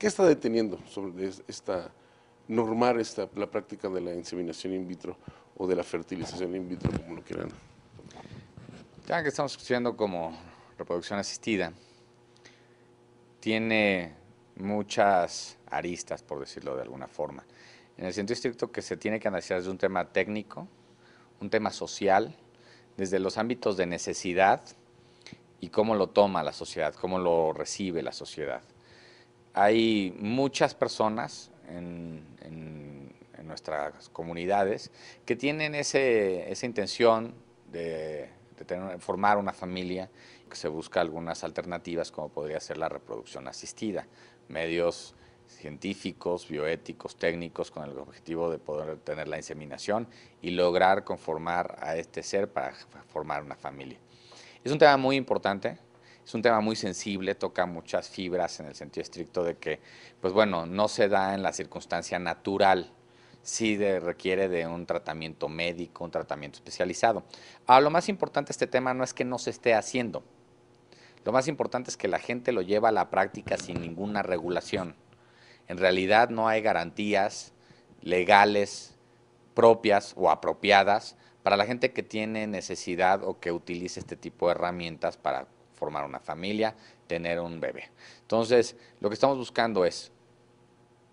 ¿Qué está deteniendo sobre esta, normal la práctica de la inseminación in vitro o de la fertilización in vitro, como lo quieran? Ya que estamos estudiando como reproducción asistida, tiene muchas aristas, por decirlo de alguna forma. En el sentido estricto que se tiene que analizar desde un tema técnico, un tema social, desde los ámbitos de necesidad y cómo lo toma la sociedad, cómo lo recibe la sociedad. Hay muchas personas en, nuestras comunidades que tienen esa intención de, formar una familia, que se busca algunas alternativas como podría ser la reproducción asistida, medios científicos, bioéticos, técnicos, con el objetivo de poder tener la inseminación y lograr conformar a este ser para formar una familia. Es un tema muy importante, es un tema muy sensible, toca muchas fibras en el sentido estricto de que, pues bueno, no se da en la circunstancia natural, sí requiere de un tratamiento médico, un tratamiento especializado. Ahora, lo más importante de este tema no es que no se esté haciendo, lo más importante es que la gente lo lleva a la práctica sin ninguna regulación. En realidad no hay garantías legales propias o apropiadas para la gente que tiene necesidad o que utilice este tipo de herramientas para formar una familia, tener un bebé. Entonces, lo que estamos buscando es,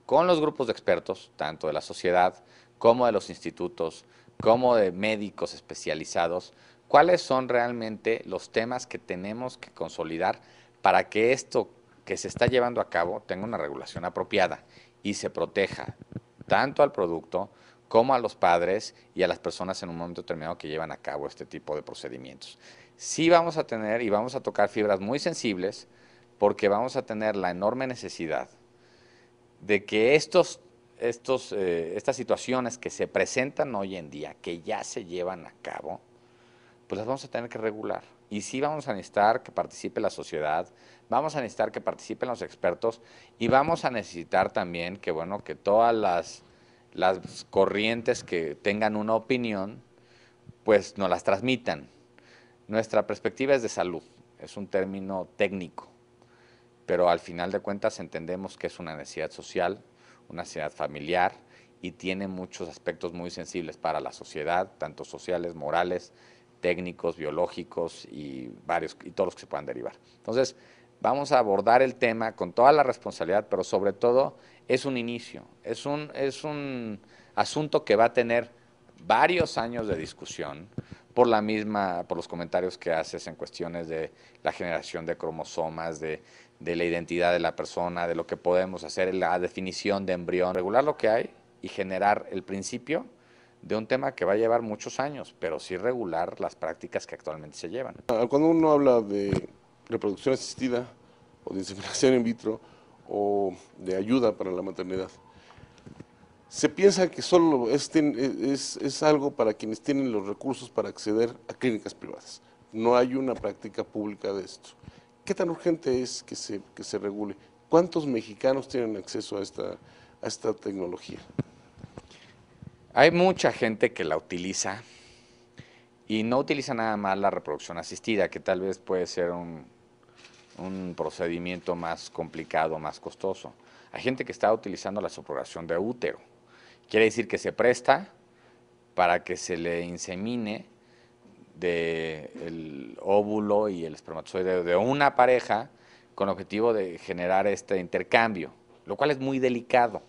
con los grupos de expertos, tanto de la sociedad como de los institutos, como de médicos especializados, cuáles son realmente los temas que tenemos que consolidar para que esto que se está llevando a cabo tenga una regulación apropiada y se proteja tanto al producto como a los padres y a las personas en un momento determinado que llevan a cabo este tipo de procedimientos. Sí vamos a tener y vamos a tocar fibras muy sensibles porque vamos a tener la enorme necesidad de que estos, estos, eh, estas situaciones que se presentan hoy en día, que ya se llevan a cabo, pues las vamos a tener que regular. Y sí vamos a necesitar que participe la sociedad, vamos a necesitar que participen los expertos y vamos a necesitar también que, bueno, que todas las las corrientes que tengan una opinión, pues nos las transmitan. Nuestra perspectiva es de salud, es un término técnico, pero al final de cuentas entendemos que es una necesidad social, una necesidad familiar y tiene muchos aspectos muy sensibles para la sociedad, tanto sociales, morales, técnicos, biológicos y varios y todos los que se puedan derivar. Entonces, vamos a abordar el tema con toda la responsabilidad, pero sobre todo es un inicio, es un, es un asunto que va a tener varios años de discusión por la misma, por los comentarios que haces en cuestiones de la generación de cromosomas, de, de la identidad de la persona, de lo que podemos hacer, la definición de embrión, regular lo que hay y generar el principio de un tema que va a llevar muchos años, pero sí regular las prácticas que actualmente se llevan. Cuando uno habla de reproducción asistida o de inseminación in vitro, o de ayuda para la maternidad. Se piensa que solo es, es, es, algo para quienes tienen los recursos para acceder a clínicas privadas. No hay una práctica pública de esto. ¿Qué tan urgente es que se, que se regule? ¿Cuántos mexicanos tienen acceso a esta, a esta tecnología? Hay mucha gente que la utiliza y no utiliza nada más la reproducción asistida, que tal vez puede ser un, un procedimiento más complicado, más costoso. Hay gente que está utilizando la subrogación de útero. Quiere decir que se presta para que se le insemine del óvulo y el espermatozoide de una pareja con objetivo de generar este intercambio, lo cual es muy delicado.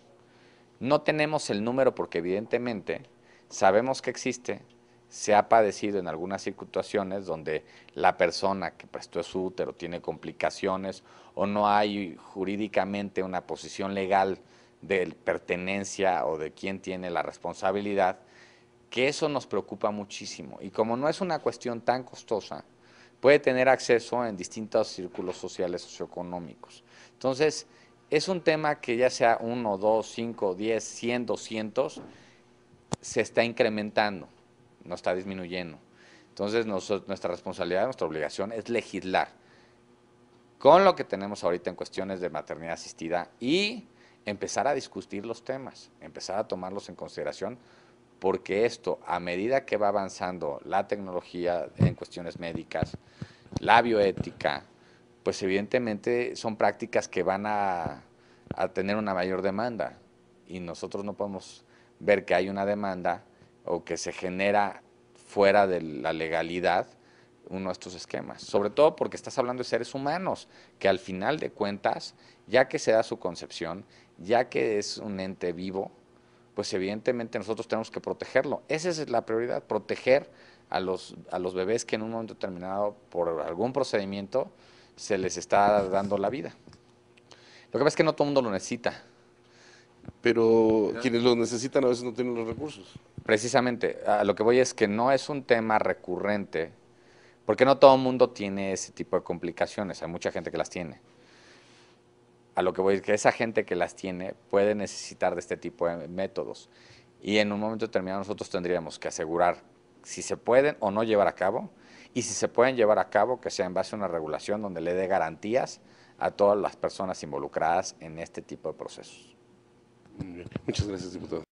No tenemos el número porque evidentemente sabemos que existe, se ha padecido en algunas circunstancias donde la persona que prestó su útero tiene complicaciones o no hay jurídicamente una posición legal de pertenencia o de quién tiene la responsabilidad, que eso nos preocupa muchísimo. Y como no es una cuestión tan costosa, puede tener acceso en distintos círculos sociales socioeconómicos. Entonces, es un tema que ya sea 1, 2, 5, 10, 100, 200, se está incrementando no está disminuyendo. Entonces nuestra responsabilidad, nuestra obligación es legislar con lo que tenemos ahorita en cuestiones de maternidad asistida y empezar a discutir los temas, empezar a tomarlos en consideración, porque esto, a medida que va avanzando la tecnología en cuestiones médicas, la bioética, pues evidentemente son prácticas que van a tener una mayor demanda y nosotros no podemos ver que hay una demanda o que se genera fuera de la legalidad uno de estos esquemas, sobre todo porque estás hablando de seres humanos, que al final de cuentas, ya que se da su concepción, ya que es un ente vivo, pues evidentemente nosotros tenemos que protegerlo. Esa es la prioridad, proteger a los, a los bebés que en un momento determinado, por algún procedimiento, se les está dando la vida. Lo que pasa es que no todo el mundo lo necesita pero quienes los necesitan a veces no tienen los recursos. Precisamente, a lo que voy es que no es un tema recurrente, porque no todo el mundo tiene ese tipo de complicaciones, hay mucha gente que las tiene. A lo que voy es que esa gente que las tiene puede necesitar de este tipo de métodos y en un momento determinado nosotros tendríamos que asegurar si se pueden o no llevar a cabo y si se pueden llevar a cabo que sea en base a una regulación donde le dé garantías a todas las personas involucradas en este tipo de procesos. Muchas gracias, diputado.